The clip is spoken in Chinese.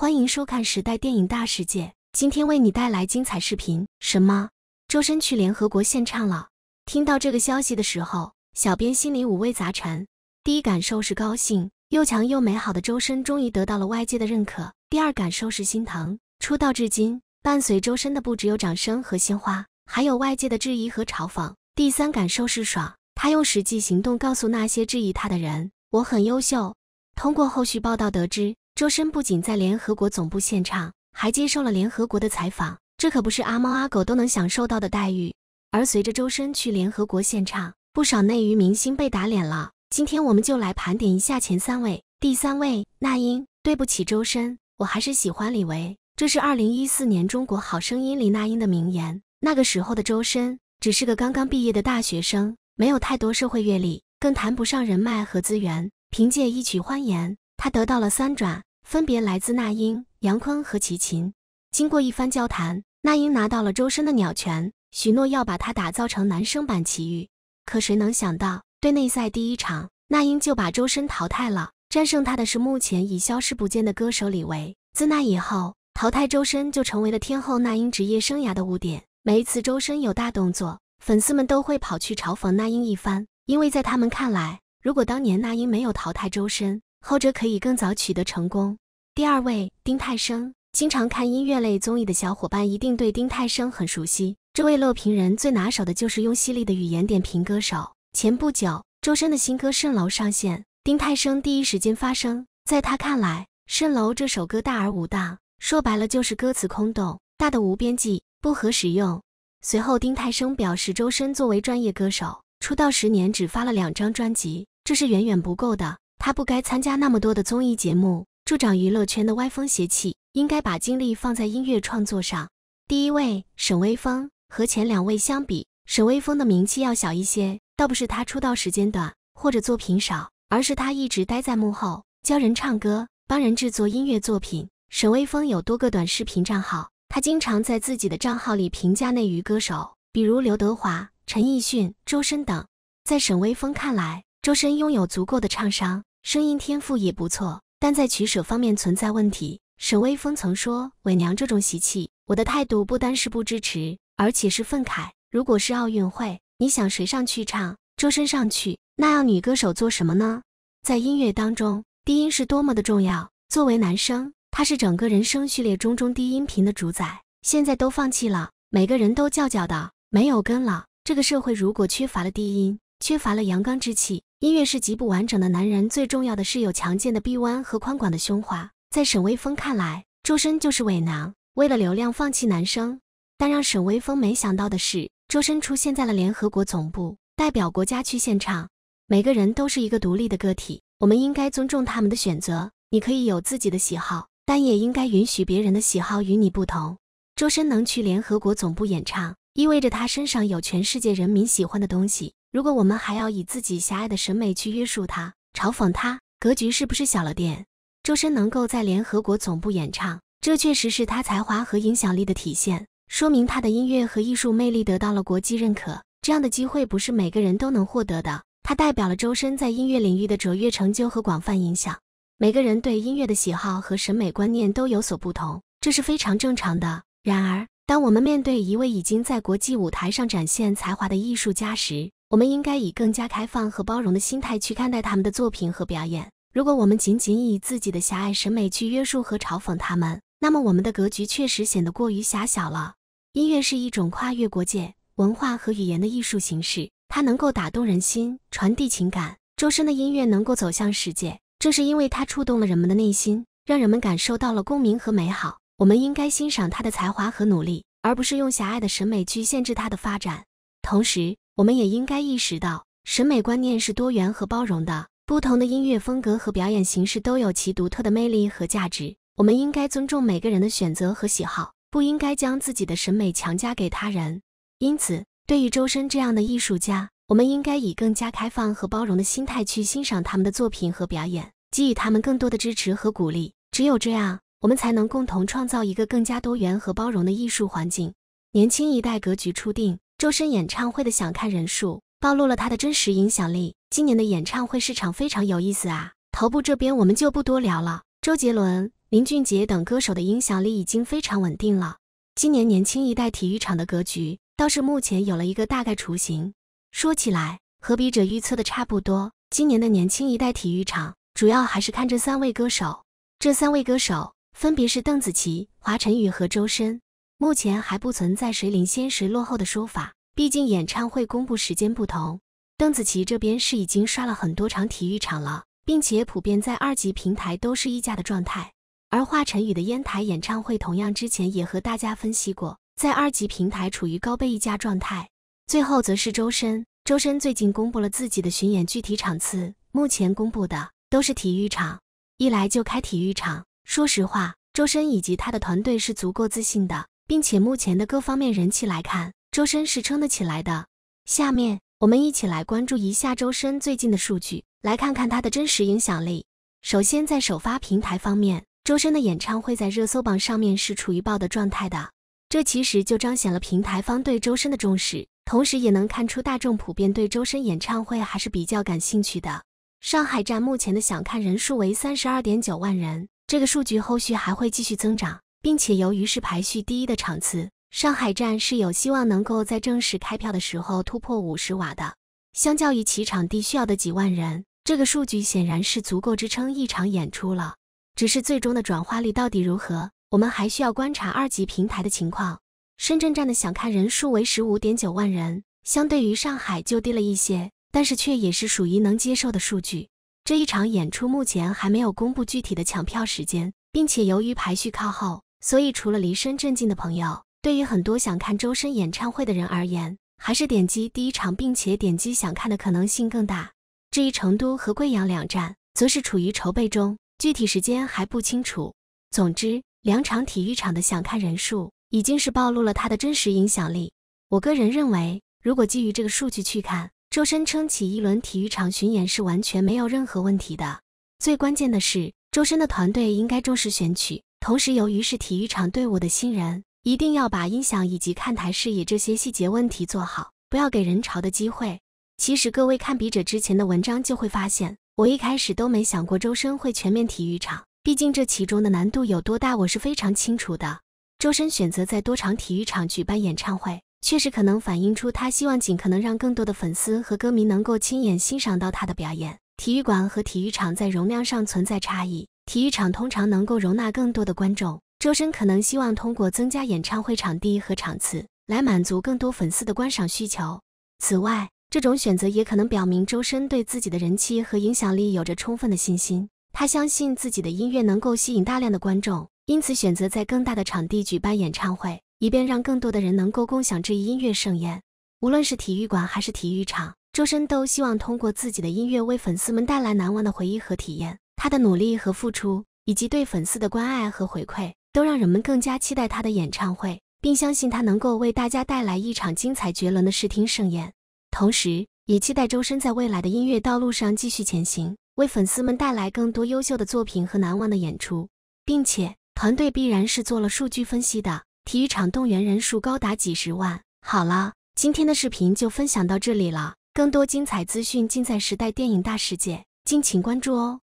欢迎收看《时代电影大世界》，今天为你带来精彩视频。什么？周深去联合国献唱了？听到这个消息的时候，小编心里五味杂陈。第一感受是高兴，又强又美好的周深终于得到了外界的认可。第二感受是心疼，出道至今，伴随周深的不只有掌声和鲜花，还有外界的质疑和嘲讽。第三感受是爽，他用实际行动告诉那些质疑他的人，我很优秀。通过后续报道得知。周深不仅在联合国总部现场，还接受了联合国的采访，这可不是阿猫阿狗都能享受到的待遇。而随着周深去联合国现场，不少内娱明星被打脸了。今天我们就来盘点一下前三位。第三位，那英，对不起，周深，我还是喜欢李维。这是二零一四年中国好声音里那英的名言。那个时候的周深只是个刚刚毕业的大学生，没有太多社会阅历，更谈不上人脉和资源。凭借一曲《欢颜》，他得到了三转。分别来自那英、杨坤和齐秦。经过一番交谈，那英拿到了周深的《鸟权》，许诺要把他打造成男生版齐豫。可谁能想到，对内赛第一场，那英就把周深淘汰了。战胜他的是目前已消失不见的歌手李维。自那以后，淘汰周深就成为了天后那英职业生涯的污点。每一次周深有大动作，粉丝们都会跑去嘲讽那英一番，因为在他们看来，如果当年那英没有淘汰周深，后者可以更早取得成功。第二位丁太升，经常看音乐类综艺的小伙伴一定对丁太升很熟悉。这位乐评人最拿手的就是用犀利的语言点评歌手。前不久，周深的新歌《蜃楼》上线，丁太升第一时间发声。在他看来，《蜃楼》这首歌大而无当，说白了就是歌词空洞，大的无边际，不合使用。随后，丁太升表示，周深作为专业歌手，出道十年只发了两张专辑，这是远远不够的。他不该参加那么多的综艺节目，助长娱乐圈的歪风邪气，应该把精力放在音乐创作上。第一位沈威峰和前两位相比，沈威峰的名气要小一些，倒不是他出道时间短或者作品少，而是他一直待在幕后，教人唱歌，帮人制作音乐作品。沈威峰有多个短视频账号，他经常在自己的账号里评价内娱歌手，比如刘德华、陈奕迅、周深等。在沈威峰看来，周深拥有足够的唱商。声音天赋也不错，但在取舍方面存在问题。沈威峰曾说：“伪娘这种习气，我的态度不单是不支持，而且是愤慨。如果是奥运会，你想谁上去唱？周深上去，那样女歌手做什么呢？在音乐当中，低音是多么的重要。作为男生，他是整个人声序列中中低音频的主宰。现在都放弃了，每个人都叫叫的，没有根了。这个社会如果缺乏了低音，缺乏了阳刚之气。”音乐是极不完整的。男人最重要的是有强健的臂弯和宽广的胸怀。在沈威风看来，周深就是伪男。为了流量放弃男生。但让沈威风没想到的是，周深出现在了联合国总部，代表国家去现场。每个人都是一个独立的个体，我们应该尊重他们的选择。你可以有自己的喜好，但也应该允许别人的喜好与你不同。周深能去联合国总部演唱，意味着他身上有全世界人民喜欢的东西。如果我们还要以自己狭隘的审美去约束他、嘲讽他，格局是不是小了点？周深能够在联合国总部演唱，这确实是他才华和影响力的体现，说明他的音乐和艺术魅力得到了国际认可。这样的机会不是每个人都能获得的，它代表了周深在音乐领域的卓越成就和广泛影响。每个人对音乐的喜好和审美观念都有所不同，这是非常正常的。然而，当我们面对一位已经在国际舞台上展现才华的艺术家时，我们应该以更加开放和包容的心态去看待他们的作品和表演。如果我们仅仅以自己的狭隘审美去约束和嘲讽他们，那么我们的格局确实显得过于狭小了。音乐是一种跨越国界、文化和语言的艺术形式，它能够打动人心，传递情感。周深的音乐能够走向世界，正是因为它触动了人们的内心，让人们感受到了共鸣和美好。我们应该欣赏他的才华和努力，而不是用狭隘的审美去限制他的发展。同时，我们也应该意识到，审美观念是多元和包容的。不同的音乐风格和表演形式都有其独特的魅力和价值。我们应该尊重每个人的选择和喜好，不应该将自己的审美强加给他人。因此，对于周深这样的艺术家，我们应该以更加开放和包容的心态去欣赏他们的作品和表演，给予他们更多的支持和鼓励。只有这样，我们才能共同创造一个更加多元和包容的艺术环境。年轻一代格局初定。周深演唱会的想看人数暴露了他的真实影响力。今年的演唱会市场非常有意思啊，头部这边我们就不多聊了。周杰伦、林俊杰等歌手的影响力已经非常稳定了。今年年轻一代体育场的格局倒是目前有了一个大概雏形。说起来和笔者预测的差不多，今年的年轻一代体育场主要还是看这三位歌手。这三位歌手分别是邓紫棋、华晨宇和周深。目前还不存在谁领先谁落后的说法，毕竟演唱会公布时间不同。邓紫棋这边是已经刷了很多场体育场了，并且普遍在二级平台都是溢价的状态。而华晨宇的烟台演唱会同样之前也和大家分析过，在二级平台处于高倍溢价状态。最后则是周深，周深最近公布了自己的巡演具体场次，目前公布的都是体育场，一来就开体育场。说实话，周深以及他的团队是足够自信的。并且目前的各方面人气来看，周深是撑得起来的。下面我们一起来关注一下周深最近的数据，来看看他的真实影响力。首先在首发平台方面，周深的演唱会在热搜榜上面是处于爆的状态的，这其实就彰显了平台方对周深的重视，同时也能看出大众普遍对周深演唱会还是比较感兴趣的。上海站目前的想看人数为三十二点九万人，这个数据后续还会继续增长。并且由于是排序第一的场次，上海站是有希望能够在正式开票的时候突破五十瓦的。相较于其场地需要的几万人，这个数据显然是足够支撑一场演出了。只是最终的转化率到底如何，我们还需要观察二级平台的情况。深圳站的想看人数为十五点九万人，相对于上海就低了一些，但是却也是属于能接受的数据。这一场演出目前还没有公布具体的抢票时间，并且由于排序靠后。所以，除了离深圳近的朋友，对于很多想看周深演唱会的人而言，还是点击第一场，并且点击想看的可能性更大。至于成都和贵阳两站，则是处于筹备中，具体时间还不清楚。总之，两场体育场的想看人数，已经是暴露了他的真实影响力。我个人认为，如果基于这个数据去看，周深撑起一轮体育场巡演是完全没有任何问题的。最关键的是，周深的团队应该重视选曲。同时，由于是体育场队伍的新人，一定要把音响以及看台视野这些细节问题做好，不要给人潮的机会。其实，各位看笔者之前的文章就会发现，我一开始都没想过周深会全面体育场，毕竟这其中的难度有多大，我是非常清楚的。周深选择在多场体育场举办演唱会，确实可能反映出他希望尽可能让更多的粉丝和歌迷能够亲眼欣赏到他的表演。体育馆和体育场在容量上存在差异。体育场通常能够容纳更多的观众，周深可能希望通过增加演唱会场地和场次来满足更多粉丝的观赏需求。此外，这种选择也可能表明周深对自己的人气和影响力有着充分的信心。他相信自己的音乐能够吸引大量的观众，因此选择在更大的场地举办演唱会，以便让更多的人能够共享这一音乐盛宴。无论是体育馆还是体育场，周深都希望通过自己的音乐为粉丝们带来难忘的回忆和体验。他的努力和付出，以及对粉丝的关爱和回馈，都让人们更加期待他的演唱会，并相信他能够为大家带来一场精彩绝伦的视听盛宴。同时，也期待周深在未来的音乐道路上继续前行，为粉丝们带来更多优秀的作品和难忘的演出。并且，团队必然是做了数据分析的，体育场动员人数高达几十万。好了，今天的视频就分享到这里了。更多精彩资讯尽在《时代电影大世界》，敬请关注哦。